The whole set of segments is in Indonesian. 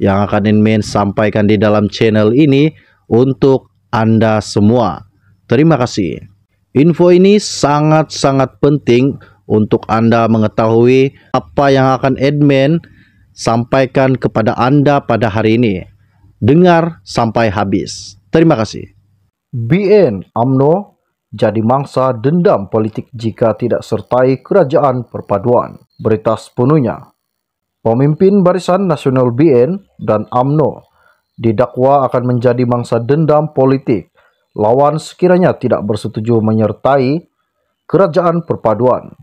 yang akan Inmin sampaikan di dalam channel ini untuk Anda semua. Terima kasih. Info ini sangat-sangat penting untuk Anda mengetahui apa yang akan admin sampaikan kepada Anda pada hari ini. Dengar sampai habis. Terima kasih. BN AMNO jadi mangsa dendam politik jika tidak sertai kerajaan perpaduan. Berita sepenuhnya Pemimpin Barisan Nasional BN dan AMNO didakwa akan menjadi mangsa dendam politik lawan sekiranya tidak bersetuju menyertai kerajaan perpaduan.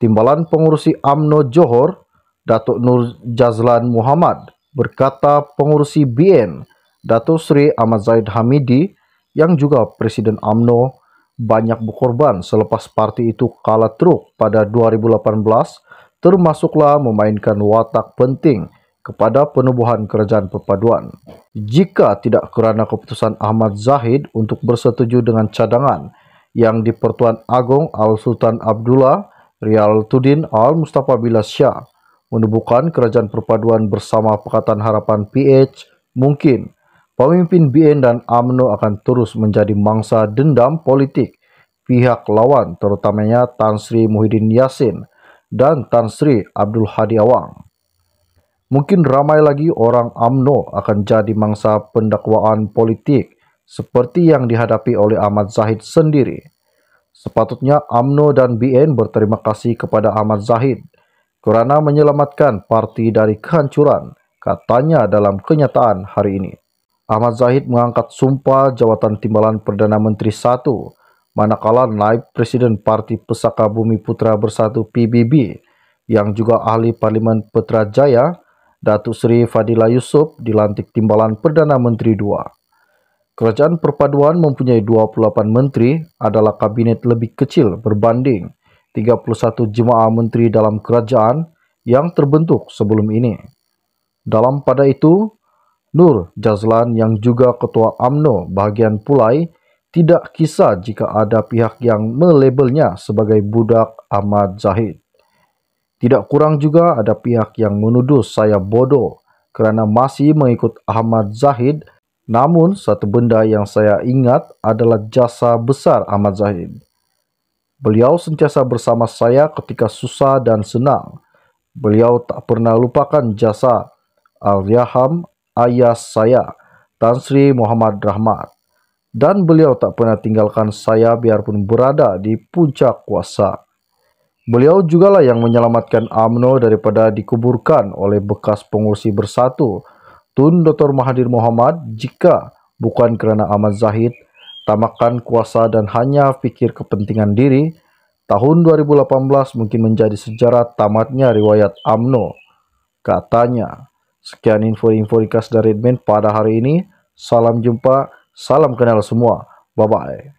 Timbalan pengurusi AMNO Johor, Datuk Nur Jazlan Muhammad, berkata pengurusi BN, Datuk Sri Ahmad Zaid Hamidi, yang juga Presiden AMNO, banyak berkorban selepas parti itu kalah truk pada 2018 termasuklah memainkan watak penting kepada penubuhan kerajaan perpaduan. Jika tidak kerana keputusan Ahmad Zahid untuk bersetuju dengan cadangan yang dipertuan Agong Al-Sultan Abdullah Rial Tudin Al-Mustafa Bila Syah menubuhkan kerajaan perpaduan bersama Pakatan Harapan PH, mungkin pemimpin BN dan AMNO akan terus menjadi mangsa dendam politik pihak lawan terutamanya Tan Sri Muhyiddin Yassin dan Tan Sri Abdul Hadi Awang. Mungkin ramai lagi orang AMNO akan jadi mangsa pendakwaan politik seperti yang dihadapi oleh Ahmad Zahid sendiri. Sepatutnya AMNO dan BN berterima kasih kepada Ahmad Zahid karena menyelamatkan parti dari kehancuran, katanya dalam kenyataan hari ini. Ahmad Zahid mengangkat sumpah jawatan timbalan Perdana Menteri 1 manakala Naib Presiden Parti Pesaka Bumi Putra Bersatu PBB yang juga ahli Parlimen Petrajaya, Datuk Seri Fadila Yusuf dilantik Timbalan Perdana Menteri II. Kerajaan perpaduan mempunyai 28 menteri adalah kabinet lebih kecil berbanding 31 jemaah menteri dalam kerajaan yang terbentuk sebelum ini. Dalam pada itu, Nur Jazlan yang juga Ketua AMNO bagian Pulai tidak kisah jika ada pihak yang melabelnya sebagai budak Ahmad Zahid. Tidak kurang juga ada pihak yang menuduh saya bodoh kerana masih mengikut Ahmad Zahid. Namun satu benda yang saya ingat adalah jasa besar Ahmad Zahid. Beliau sentiasa bersama saya ketika susah dan senang. Beliau tak pernah lupakan jasa Al-Yaham ayah saya, Tan Sri Muhammad Rahmat. Dan beliau tak pernah tinggalkan saya biarpun berada di puncak kuasa. Beliau jugalah yang menyelamatkan AMNO daripada dikuburkan oleh bekas pengurusi bersatu, Tun Dr. Mahathir Mohamad. jika bukan kerana Ahmad Zahid, tamakan kuasa dan hanya fikir kepentingan diri, tahun 2018 mungkin menjadi sejarah tamatnya riwayat AMNO. Katanya, sekian info-info dari admin pada hari ini. Salam jumpa. Salam kenal semua. Bye-bye.